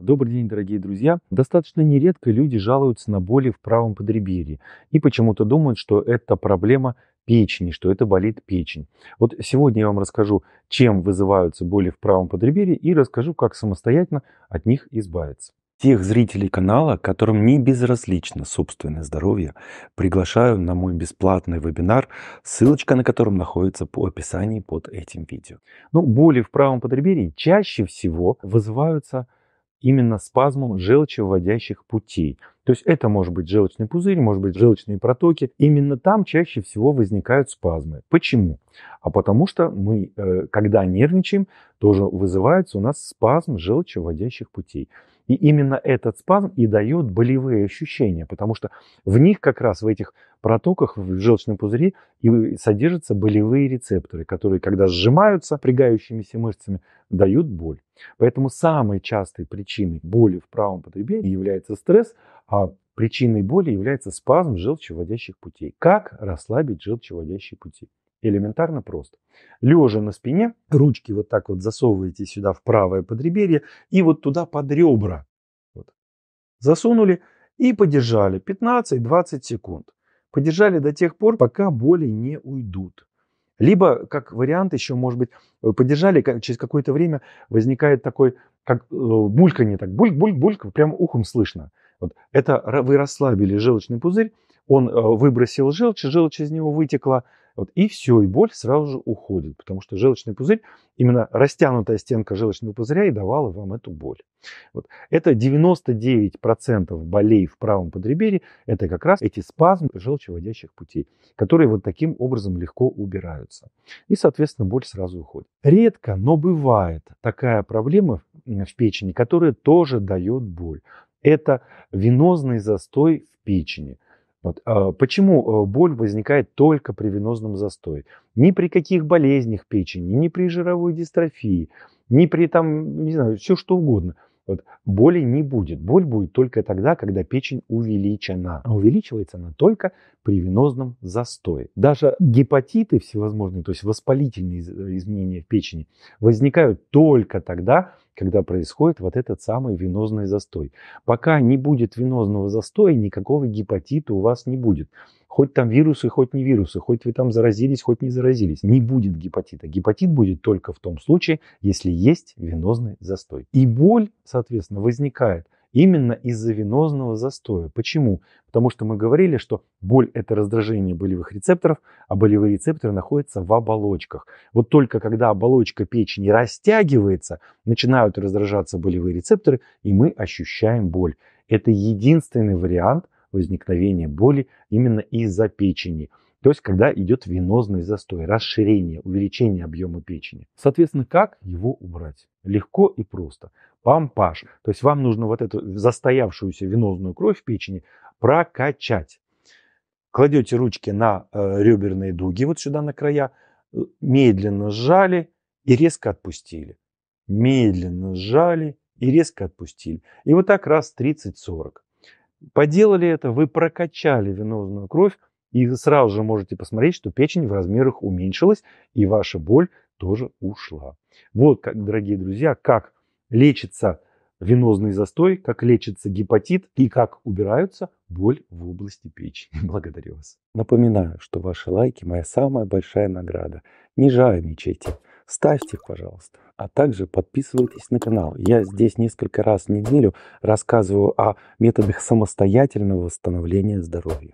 Добрый день, дорогие друзья! Достаточно нередко люди жалуются на боли в правом подреберье и почему-то думают, что это проблема печени, что это болит печень. Вот сегодня я вам расскажу, чем вызываются боли в правом подреберье и расскажу, как самостоятельно от них избавиться. Тех зрителей канала, которым не безразлично собственное здоровье, приглашаю на мой бесплатный вебинар, ссылочка на котором находится по описании под этим видео. Ну, боли в правом подреберье чаще всего вызываются именно спазмом желчевыводящих путей. То есть это может быть желчный пузырь, может быть желчные протоки. Именно там чаще всего возникают спазмы. Почему? А потому что мы, э, когда нервничаем, тоже вызывается у нас спазм желчевыводящих путей. И именно этот спазм и дает болевые ощущения, потому что в них как раз, в этих протоках, в желчном пузыре и содержатся болевые рецепторы, которые, когда сжимаются прыгающимися мышцами, дают боль. Поэтому самой частой причиной боли в правом подреберье является стресс, а причиной боли является спазм желчеводящих путей. Как расслабить желчеводящие пути? Элементарно просто. Лежа на спине, ручки вот так вот засовываете сюда в правое подреберье и вот туда под ребра. Вот. Засунули и подержали 15-20 секунд. Подержали до тех пор, пока боли не уйдут. Либо, как вариант еще, может быть, подержали, через какое-то время возникает такой, как э, бульканье, так бульк-бульк-бульк, прям ухом слышно. Вот. Это вы расслабили желчный пузырь, он э, выбросил желчь, желчь из него вытекла, вот, и все, и боль сразу же уходит, потому что желчный пузырь, именно растянутая стенка желчного пузыря и давала вам эту боль. Вот. Это 99% болей в правом подреберье, это как раз эти спазмы желчеводящих путей, которые вот таким образом легко убираются. И, соответственно, боль сразу уходит. Редко, но бывает такая проблема в печени, которая тоже дает боль. Это венозный застой в печени – вот. А, почему э, боль возникает только при венозном застое? Ни при каких болезнях печени, ни при жировой дистрофии, ни при там, не знаю, все что угодно. Вот. Боли не будет. Боль будет только тогда, когда печень увеличена. А увеличивается она только при венозном застое. Даже гепатиты всевозможные, то есть воспалительные изменения в печени, возникают только тогда, когда происходит вот этот самый венозный застой. Пока не будет венозного застоя, никакого гепатита у вас не будет. Хоть там вирусы, хоть не вирусы, хоть вы там заразились, хоть не заразились. Не будет гепатита. Гепатит будет только в том случае, если есть венозный застой. И боль, соответственно, возникает – именно из-за венозного застоя. Почему? Потому что мы говорили, что боль – это раздражение болевых рецепторов, а болевые рецепторы находятся в оболочках. Вот только когда оболочка печени растягивается, начинают раздражаться болевые рецепторы, и мы ощущаем боль. Это единственный вариант возникновения боли именно из-за печени – то есть когда идет венозный застой, расширение, увеличение объема печени. Соответственно, как его убрать? Легко и просто. Пампаж. То есть вам нужно вот эту застоявшуюся венозную кровь в печени прокачать. Кладете ручки на э, реберные дуги вот сюда на края, э, медленно сжали и резко отпустили. Медленно сжали и резко отпустили. И вот так раз 30-40. Поделали это, вы прокачали венозную кровь, и сразу же можете посмотреть, что печень в размерах уменьшилась, и ваша боль тоже ушла. Вот, как, дорогие друзья, как лечится венозный застой, как лечится гепатит и как убираются боль в области печени. Благодарю вас. Напоминаю, что ваши лайки – моя самая большая награда. Не жадничайте, ставьте их, пожалуйста. А также подписывайтесь на канал. Я здесь несколько раз в неделю рассказываю о методах самостоятельного восстановления здоровья.